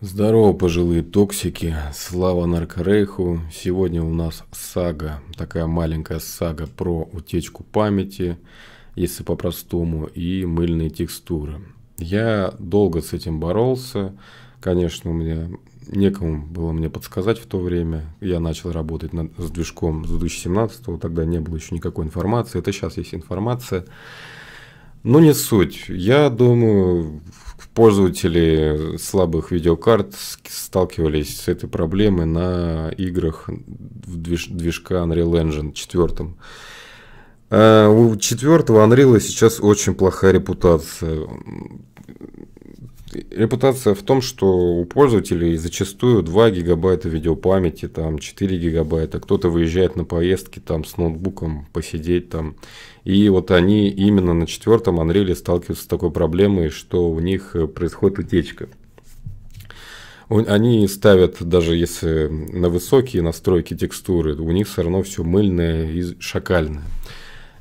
Здорово, пожилые токсики, слава Наркорейху. Сегодня у нас сага, такая маленькая сага про утечку памяти, если по-простому, и мыльные текстуры. Я долго с этим боролся, конечно, у меня некому было мне подсказать в то время. Я начал работать над, с движком с 2017, тогда не было еще никакой информации, это сейчас есть информация. Но не суть. Я думаю, пользователи слабых видеокарт сталкивались с этой проблемой на играх движ движка Unreal Engine 4. Э, у четвертого Unreal сейчас очень плохая репутация. Репутация в том, что у пользователей зачастую 2 гигабайта видеопамяти, там 4 гигабайта, кто-то выезжает на поездки там с ноутбуком посидеть там. И вот они именно на четвертом Unreal сталкиваются с такой проблемой, что у них э, происходит утечка. Они ставят, даже если на высокие настройки текстуры, у них все равно все мыльное и шакальное.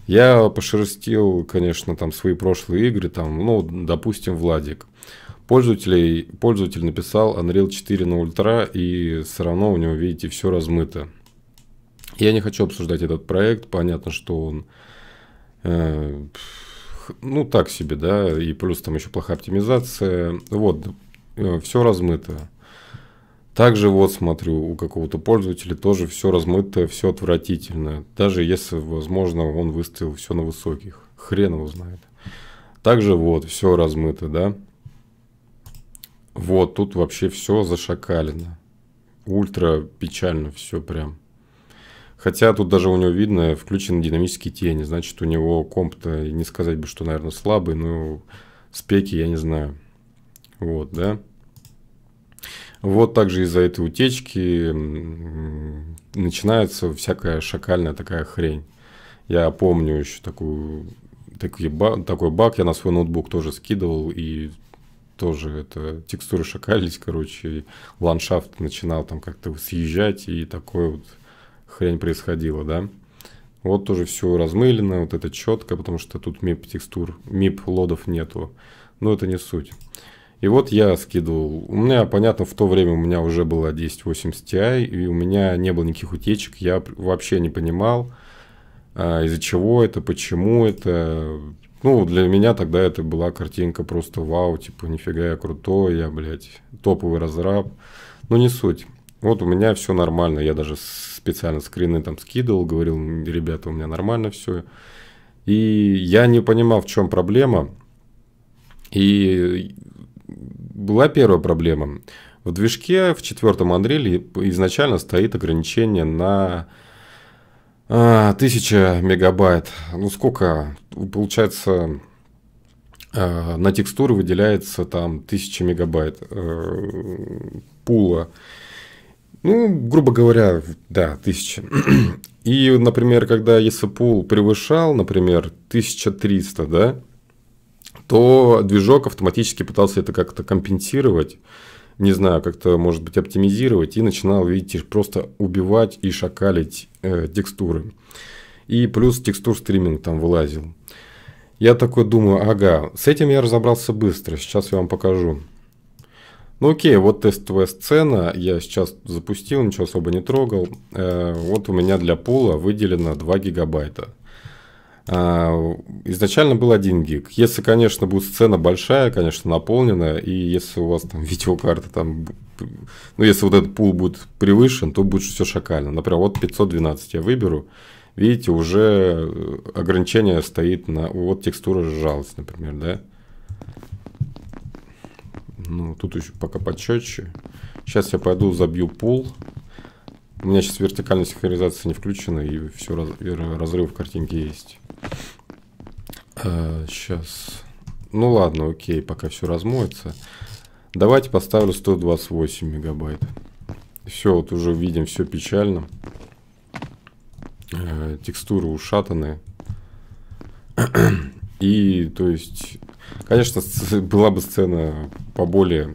Я пошерстил, конечно, там свои прошлые игры, там, ну, допустим, Владик. Пользователей, пользователь написал Unreal 4 на Ультра, и все равно у него, видите, все размыто. Я не хочу обсуждать этот проект, понятно, что он, э, ну, так себе, да, и плюс там еще плохая оптимизация, вот, э, все размыто. Также вот смотрю, у какого-то пользователя тоже все размыто, все отвратительно. Даже если, возможно, он выставил все на высоких. Хрен его знает. Также вот, все размыто, да. Вот, тут вообще все зашакалено. Ультра печально все прям. Хотя тут даже у него видно, включены динамические тени. Значит, у него комп-то, не сказать бы, что, наверное, слабый, но спеки я не знаю. Вот, да. Вот также из-за этой утечки начинается всякая шакальная такая хрень. Я помню еще такую, такие, такой баг, я на свой ноутбук тоже скидывал, и тоже это текстуры шакались, короче, и ландшафт начинал там как-то съезжать, и такое вот хрень происходило, да. Вот тоже все размылено, вот это четко, потому что тут MIP текстур, MIP лодов нету. Но это не суть. И вот я скидывал. У меня, понятно, в то время у меня уже было 1080 Ti, и у меня не было никаких утечек, я вообще не понимал, а, из-за чего это, почему это, ну, для меня тогда это была картинка просто вау, типа, нифига я крутой, я, блядь, топовый разраб. Но не суть. Вот у меня все нормально, я даже специально скрины там скидывал, говорил, ребята, у меня нормально все. И я не понимал, в чем проблема. И была первая проблема. В движке в четвертом Андреле изначально стоит ограничение на а, тысяча мегабайт. Ну сколько? Получается, а, на текстуры выделяется там 1000 мегабайт э, пула. Ну, грубо говоря, да, 1000. И, например, когда если пул превышал, например, 1300, да, то движок автоматически пытался это как-то компенсировать не знаю, как-то, может быть, оптимизировать, и начинал, видите, просто убивать и шакалить э, текстуры. И плюс текстур стриминг там вылазил. Я такой думаю, ага, с этим я разобрался быстро, сейчас я вам покажу. Ну окей, вот тестовая сцена, я сейчас запустил, ничего особо не трогал. Э, вот у меня для пола выделено 2 гигабайта. А, изначально был один гиг. Если, конечно, будет сцена большая, конечно, наполненная, и если у вас там видеокарта там, ну, если вот этот пул будет превышен, то будет все шикарно. Например, вот 512 я выберу, видите, уже э, ограничение стоит на, вот текстура сжалась, например, да? Ну, тут еще пока почетче. Сейчас я пойду забью пул. У меня сейчас вертикальная синхронизация не включена, и все, разрыв в картинке есть сейчас. Э, ну ладно, окей, пока все размоется. Давайте поставлю 128 мегабайт. Все, вот уже видим, все печально. Э, текстуры ушатанные. И, то есть, конечно, была бы сцена поболее.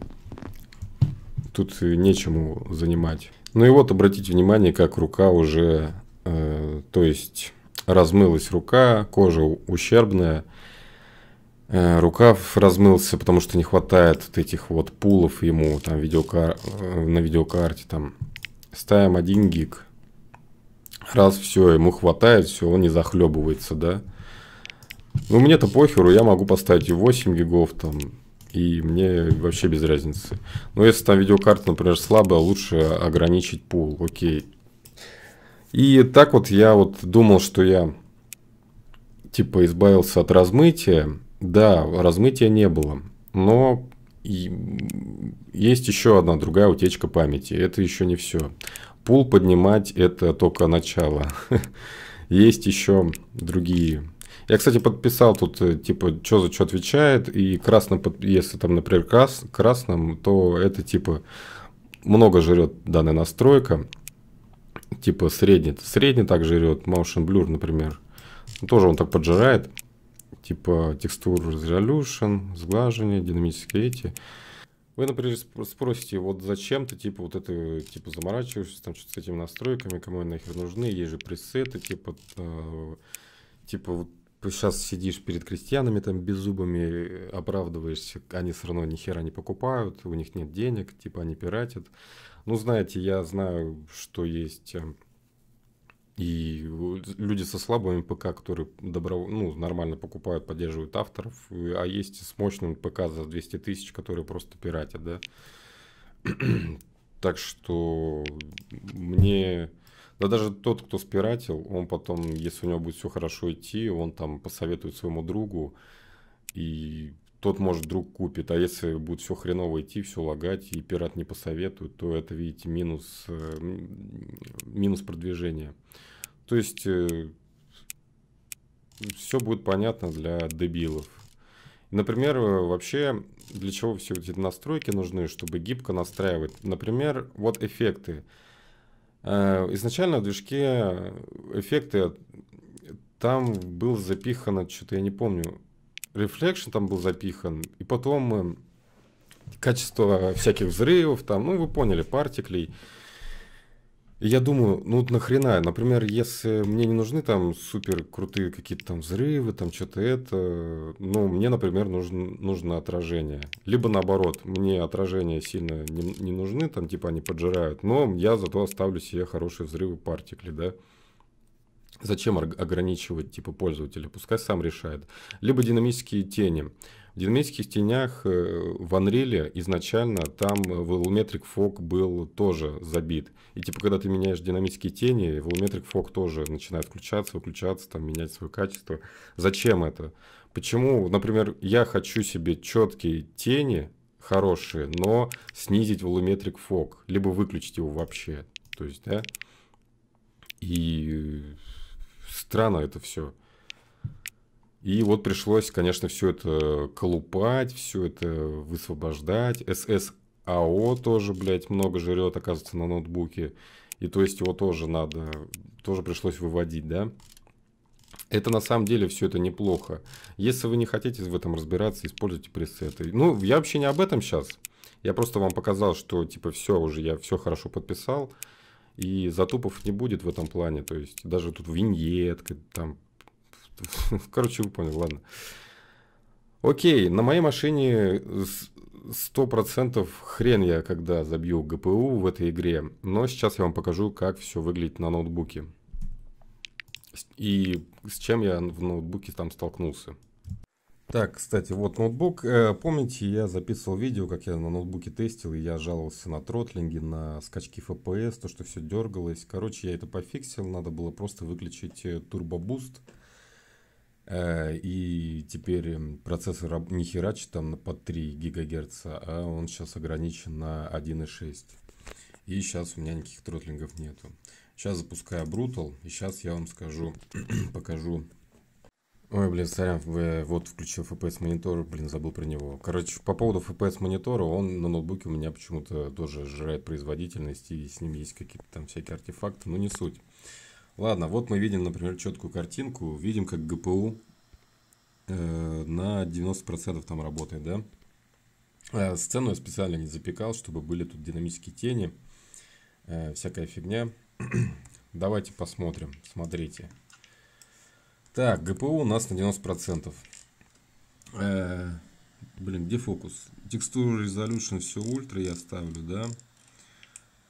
Тут нечему занимать. Ну и вот, обратите внимание, как рука уже, э, то есть, размылась рука, кожа ущербная, э, рукав размылся, потому что не хватает вот этих вот пулов ему там видеокар... Э, на видеокарте. Там. Ставим один гиг. Раз все, ему хватает, все, он не захлебывается, да. Ну, мне-то похеру, я могу поставить и 8 гигов там, и мне вообще без разницы. Но если там видеокарта, например, слабая, лучше ограничить пул, окей. И так вот я вот думал, что я типа избавился от размытия. Да, размытия не было. Но есть еще одна другая утечка памяти. Это еще не все. Пул поднимать это только начало. Есть еще другие. Я, кстати, подписал тут, э, типа, что за что отвечает, и красным, если там, например, крас, красным, то это, типа, много жрет данная настройка типа средний. Средний так жрет, Motion Blur, например. Ну, тоже он так поджирает. Типа текстур resolution, сглаживание, динамические эти. Вы, например, спросите, вот зачем ты, типа, вот это, типа, заморачиваешься там что-то с этими настройками, кому они нахер нужны, есть же пресеты, типа, э, типа, вот сейчас сидишь перед крестьянами там беззубыми, э, оправдываешься, они все равно ни хера не покупают, у них нет денег, типа, они пиратят. Ну, знаете, я знаю, что есть э, и люди со слабым ПК, которые добро, ну, нормально покупают, поддерживают авторов, а есть с мощным ПК за 200 тысяч, которые просто пиратят, да. так что мне... Да даже тот, кто спиратил, он потом, если у него будет все хорошо идти, он там посоветует своему другу, и тот, может, друг купит. А если будет все хреново идти, все лагать, и пират не посоветует, то это, видите, минус, э, минус продвижения. То есть, э, все будет понятно для дебилов. Например, э, вообще, для чего все эти настройки нужны, чтобы гибко настраивать. Например, вот эффекты. Изначально в движке эффекты, там было запихано, что-то я не помню, Reflection там был запихан, и потом э, качество всяких взрывов, там, ну, вы поняли, партиклей. И я думаю, ну нахрена, например, если мне не нужны там супер крутые какие-то там взрывы, там что-то это, ну мне, например, нужен, нужно отражение. Либо наоборот, мне отражения сильно не, не нужны, там типа они поджирают, но я зато оставлю себе хорошие взрывы партикли, да. Зачем ограничивать типа пользователя? Пускай сам решает. Либо динамические тени. В динамических тенях э, в Unreal изначально там Volumetric э, Fog был тоже забит. И типа когда ты меняешь динамические тени, Volumetric Fog тоже начинает включаться, выключаться, там менять свое качество. Зачем это? Почему, например, я хочу себе четкие тени, хорошие, но снизить Volumetric Fog, либо выключить его вообще. То есть, да, и странно это все. И вот пришлось, конечно, все это колупать, все это высвобождать. SSAO а тоже, блядь, много жрет, оказывается, на ноутбуке. И то есть его тоже надо, тоже пришлось выводить, да? Это на самом деле все это неплохо. Если вы не хотите в этом разбираться, используйте пресеты. Ну, я вообще не об этом сейчас. Я просто вам показал, что типа все уже, я все хорошо подписал и затупов не будет в этом плане. То есть даже тут виньетка, там... Короче, вы поняли, ладно. Окей, на моей машине сто процентов хрен я когда забью ГПУ в этой игре, но сейчас я вам покажу, как все выглядит на ноутбуке. И с чем я в ноутбуке там столкнулся. Так, кстати, вот ноутбук. Э, помните, я записывал видео, как я на ноутбуке тестил, и я жаловался на тротлинги, на скачки FPS, то, что все дергалось. Короче, я это пофиксил, надо было просто выключить boost э, э, И теперь эм, процессор не херачит там по 3 ГГц, а он сейчас ограничен на 1,6. И сейчас у меня никаких тротлингов нету. Сейчас запускаю Brutal, и сейчас я вам скажу, покажу Ой, блин, сорян, э, вот включил FPS монитор, блин, забыл про него. Короче, по поводу FPS монитора, он на ноутбуке у меня почему-то тоже сжирает производительность, и с ним есть какие-то там всякие артефакты, но не суть. Ладно, вот мы видим, например, четкую картинку, видим, как GPU э, на 90% там работает, да? Э, сцену я специально не запекал, чтобы были тут динамические тени, э, всякая фигня. Давайте посмотрим, смотрите. Смотрите. Так, ГПУ у нас на 90%. Э, блин, где фокус? Текстуру резолюшн все ультра я ставлю, да?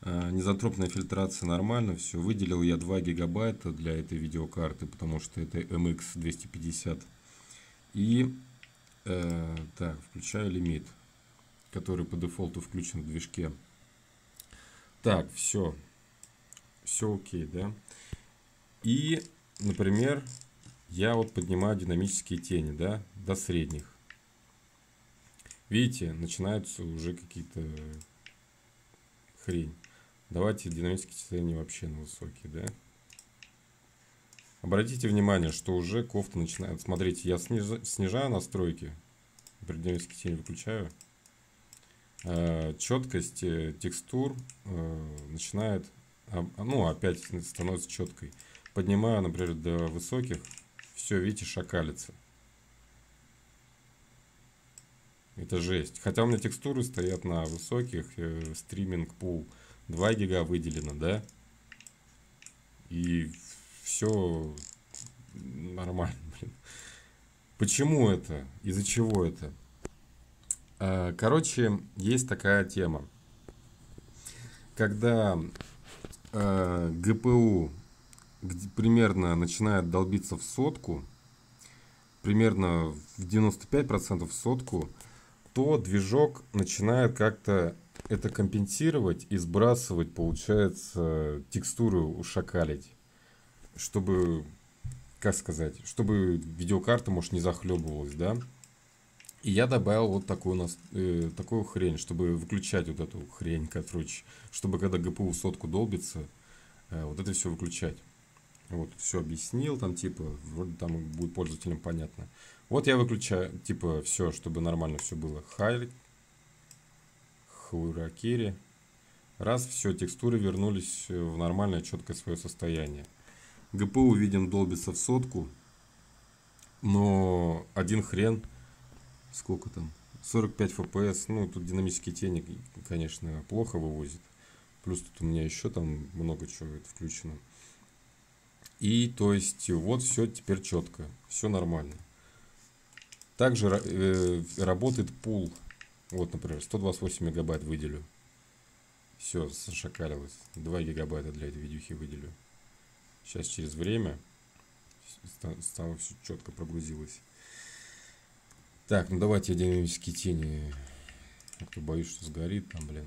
Э, низотропная фильтрация нормально, все. Выделил я 2 гигабайта для этой видеокарты, потому что это MX 250. И э, так, включаю лимит, который по дефолту включен в движке. Так, все. Все окей, да? И, например, я вот поднимаю динамические тени, да, до средних. Видите, начинаются уже какие-то э, хрень. Давайте динамические тени вообще на высокие, да. Обратите внимание, что уже кофта начинает... Смотрите, я снижа... снижаю настройки. Динамические тени выключаю. Э, четкость э, текстур начинает... А, ну, опять становится четкой поднимаю, например, до высоких, все, видите, шакалится. Это жесть. Хотя у меня текстуры стоят на высоких. Э, стриминг пул 2 гига выделено, да? И все нормально, блин. Почему это? Из-за чего это? Э, короче, есть такая тема. Когда э, ГПУ где примерно начинает долбиться в сотку, примерно в 95% в сотку, то движок начинает как-то это компенсировать и сбрасывать, получается, текстуру ушакалить, чтобы, как сказать, чтобы видеокарта, может, не захлебывалась, да? И я добавил вот такую, нас, э, такую хрень, чтобы выключать вот эту хрень, короче, чтобы когда ГПУ сотку долбится, э, вот это все выключать. Вот, все объяснил, там типа, вроде там будет пользователям понятно. Вот я выключаю, типа, все, чтобы нормально все было. Хайрик, Хуракири. Раз, все, текстуры вернулись в нормальное, четкое свое состояние. ГПУ, видим, долбится в сотку. Но один хрен, сколько там, 45 FPS, ну, тут динамические тени, конечно, плохо вывозит. Плюс тут у меня еще там много чего это включено. И то есть вот все теперь четко, все нормально. Также э, работает пул. Вот, например, 128 мегабайт выделю. Все, зашакалилось. 2 гигабайта для этой видюхи выделю. Сейчас через время стало все четко прогрузилось. Так, ну давайте я динамические тени. А кто боюсь, что сгорит там, блин.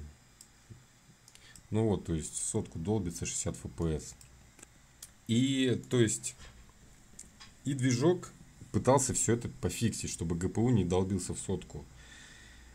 Ну вот, то есть сотку долбится 60 FPS. И, то есть, и движок пытался все это пофиксить, чтобы ГПУ не долбился в сотку.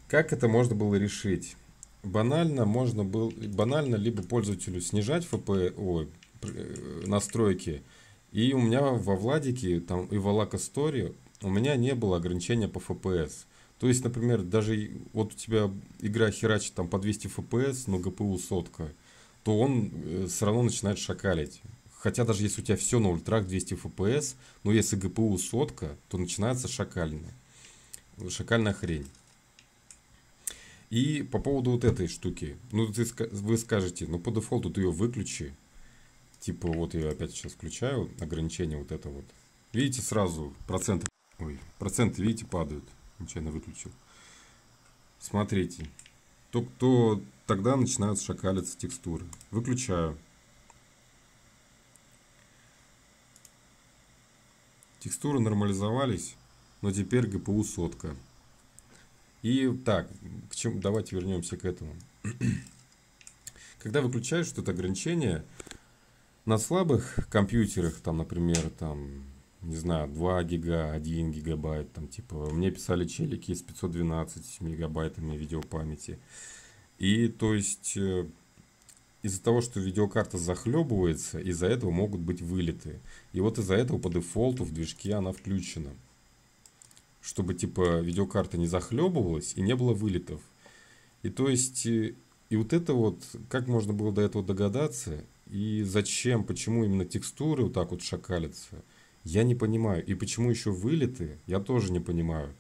Как это можно было решить? Банально можно было, банально либо пользователю снижать ФП, о, э, настройки, и у меня во Владике, там, и в Алака Story у меня не было ограничения по FPS. То есть, например, даже вот у тебя игра херачит там по 200 FPS, но ГПУ сотка, то он э, все равно начинает шакалить. Хотя даже если у тебя все на ультрах 200 FPS, но если ГПУ сотка, то начинается шакальная. Шакальная хрень. И по поводу вот этой штуки. Ну, ты, вы скажете, ну, по дефолту ты ее выключи. Типа, вот я опять сейчас включаю, ограничение вот это вот. Видите, сразу проценты, ой, проценты, видите, падают. Нечаянно выключил. Смотрите. То, кто тогда начинают шакалиться текстуры. Выключаю. Текстуры нормализовались, но теперь ГПУ сотка. И так, к чем, давайте вернемся к этому. Когда выключаешь что это ограничение, на слабых компьютерах, там, например, там, не знаю, 2 гига, 1 гигабайт, там, типа, мне писали челики с 512 мегабайтами видеопамяти. И, то есть, э, из-за того, что видеокарта захлебывается, из-за этого могут быть вылеты. И вот из-за этого по дефолту в движке она включена. Чтобы типа видеокарта не захлебывалась и не было вылетов. И то есть, э, и, вот это вот, как можно было до этого догадаться, и зачем, почему именно текстуры вот так вот шакалятся, я не понимаю. И почему еще вылеты, я тоже не понимаю.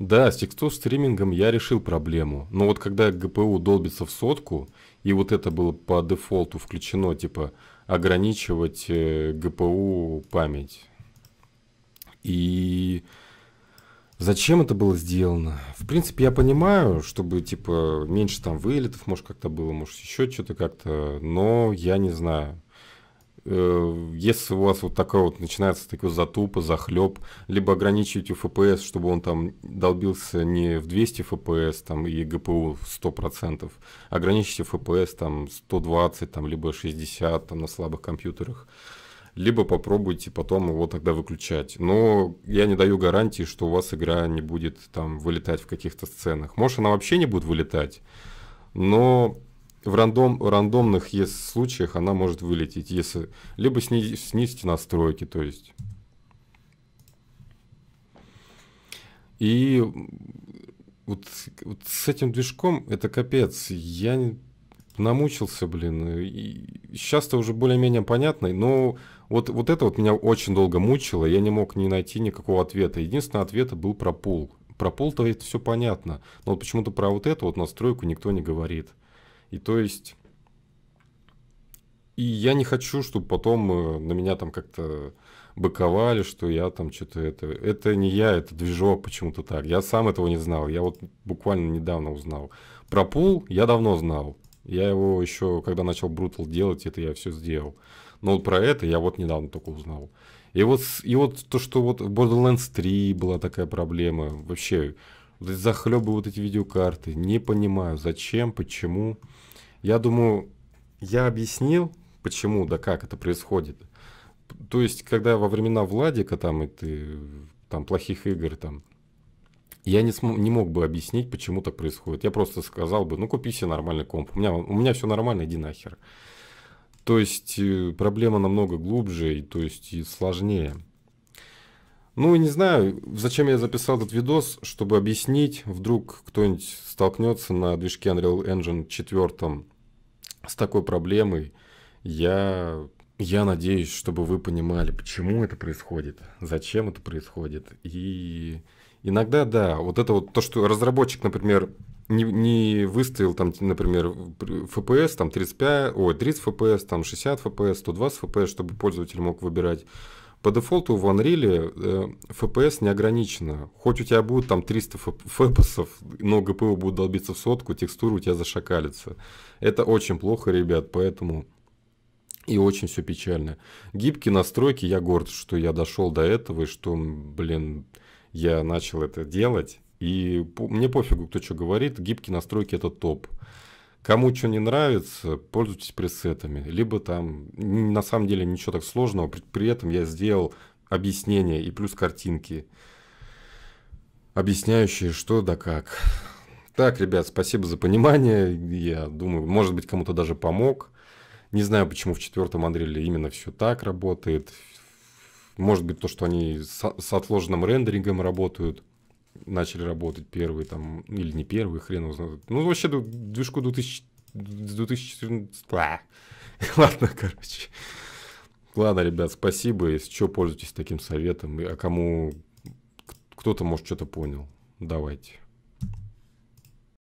Да, с текстов стримингом я решил проблему. Но вот когда ГПУ долбится в сотку, и вот это было по дефолту включено, типа ограничивать э, ГПУ память. И зачем это было сделано? В принципе, я понимаю, чтобы типа меньше там вылетов, может как-то было, может еще что-то как-то, но я не знаю. Э, если у вас вот такой вот начинается такой затупа, захлеб, либо у FPS, чтобы он там долбился не в 200 FPS там, и GPU в 100%, ограничите FPS там 120, там, либо 60 там, на слабых компьютерах, либо попробуйте потом его тогда выключать. Но я не даю гарантии, что у вас игра не будет там вылетать в каких-то сценах. Может, она вообще не будет вылетать, но в рандом, рандомных если случаях она может вылететь, если либо сниз, снизить настройки, то есть. И вот, вот с этим движком это капец. Я намучился, блин. сейчас-то уже более-менее понятно, но вот, вот это вот меня очень долго мучило, я не мог не найти никакого ответа. Единственный ответ был про пол, Про пол то это все понятно, но вот почему-то про вот эту вот настройку никто не говорит. И то есть... И я не хочу, чтобы потом э, на меня там как-то быковали, что я там что-то это... Это не я, это движок почему-то так. Я сам этого не знал. Я вот буквально недавно узнал. Про пул я давно знал. Я его еще, когда начал Brutal делать, это я все сделал. Но вот про это я вот недавно только узнал. И вот, и вот то, что вот в Borderlands 3 была такая проблема. Вообще, вот захлебы вот эти видеокарты. Не понимаю, зачем, Почему. Я думаю, я объяснил, почему, да как это происходит. То есть, когда во времена Владика там и ты, там плохих игр там, я не, см- не мог бы объяснить, почему так происходит. Я просто сказал бы, ну купи себе нормальный комп. У меня, у меня все нормально, иди нахер. То есть э, проблема намного глубже и то есть и сложнее. Ну, не знаю, зачем я записал этот видос, чтобы объяснить, вдруг кто-нибудь столкнется на движке Unreal Engine 4 с такой проблемой, я, я надеюсь, чтобы вы понимали, почему это происходит, зачем это происходит. И иногда, да, вот это вот то, что разработчик, например, не, не выставил там, например, FPS там 35, ой, 30 FPS, там 60 FPS, 120 FPS, чтобы пользователь мог выбирать по дефолту в Unreal э, FPS не ограничено. Хоть у тебя будет там 300 FPS, но ГПУ будут долбиться в сотку, текстуры у тебя зашакалится. Это очень плохо, ребят, поэтому и очень все печально. Гибкие настройки, я горд, что я дошел до этого, и что, блин, я начал это делать. И мне пофигу, кто что говорит, гибкие настройки это топ. Кому что не нравится, пользуйтесь пресетами. Либо там, на самом деле, ничего так сложного. При, при этом я сделал объяснение и плюс картинки, объясняющие что да как. Так, ребят, спасибо за понимание. Я думаю, может быть, кому-то даже помог. Не знаю, почему в четвертом Андреле именно все так работает. Может быть, то, что они с, с отложенным рендерингом работают – начали работать первые там, или не первые, хрен узнает. Ну, вообще, движку 2000... 2014... А. Ладно, короче. Ладно, ребят, спасибо. Если что, пользуйтесь таким советом. А кому кто-то, может, что-то понял. Давайте.